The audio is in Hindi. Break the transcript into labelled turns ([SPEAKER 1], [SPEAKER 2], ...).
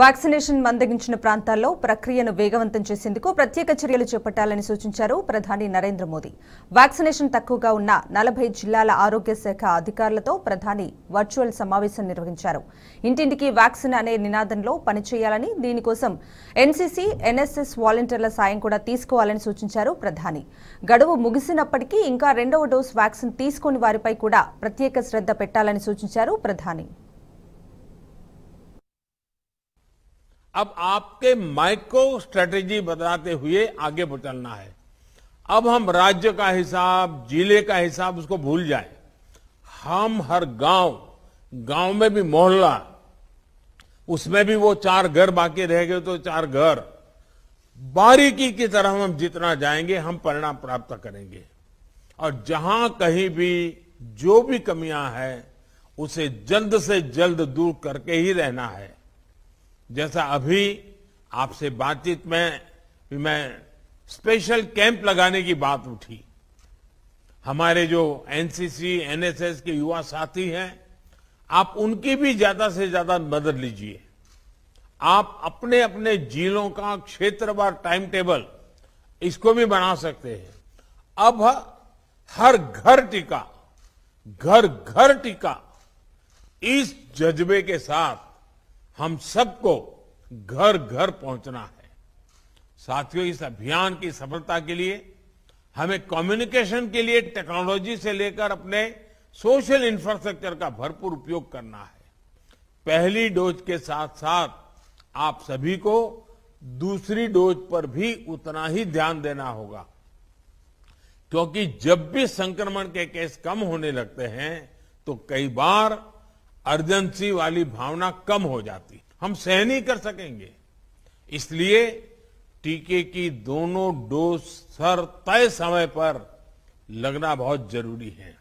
[SPEAKER 1] వ్యాక్సినేషన్ మందగించిన ప్రాంతాల్లో ప్రక్రియను వేగవంతం చేసేందుకు ప్రత్యేక చర్యలు చేపట్టాలని సూచించారు ప్రధాని నరేంద్ర మోదీ వ్యాక్సినేషన్ తక్కువగా ఉన్న నలభై జిల్లాల ఆరోగ్య శాఖ అధికారులతో ప్రధాని వర్చువల్ సమావేశం నిర్వహించారు ఇంటింటికి వ్యాక్సిన్ అనే నినాదంలో పనిచేయాలని దీనికోసం ఎన్సీసీ ఎన్ఎస్ఎస్ వాలంటీర్ల సాయం కూడా తీసుకోవాలని సూచించారు ప్రధాని గడువు ముగిసినప్పటికీ ఇంకా రెండవ డోస్ వ్యాక్సిన్ తీసుకుని వారిపై కూడా ప్రత్యేక శ్రద్ధ పెట్టాలని సూచించారు ప్రధాని
[SPEAKER 2] अब आपके माइक्रो स्ट्रेटेजी बताते हुए आगे चलना है अब हम राज्य का हिसाब जिले का हिसाब उसको भूल जाए हम हर गांव गांव में भी मोहल्ला उसमें भी वो चार घर बाकी रह गए तो चार घर बारीकी की तरह हम जितना जाएंगे हम परिणाम प्राप्त करेंगे और जहां कहीं भी जो भी कमियां हैं उसे जल्द से जल्द दूर करके ही रहना है जैसा अभी आपसे बातचीत में भी मैं स्पेशल कैंप लगाने की बात उठी हमारे जो एनसीसी एनएसएस के युवा साथी हैं आप उनकी भी ज्यादा से ज्यादा मदद लीजिए आप अपने अपने जिलों का क्षेत्रवार टाइम टेबल इसको भी बना सकते हैं अब हर घर टीका घर घर टीका इस जज्बे के साथ हम सबको घर घर पहुंचना है साथियों इस अभियान की सफलता के लिए हमें कम्युनिकेशन के लिए टेक्नोलॉजी से लेकर अपने सोशल इंफ्रास्ट्रक्चर का भरपूर उपयोग करना है पहली डोज के साथ साथ आप सभी को दूसरी डोज पर भी उतना ही ध्यान देना होगा क्योंकि जब भी संक्रमण के केस कम होने लगते हैं तो कई बार अर्जेंसी वाली भावना कम हो जाती हम सह नहीं कर सकेंगे इसलिए टीके की दोनों डोज सर तय समय पर लगना बहुत जरूरी है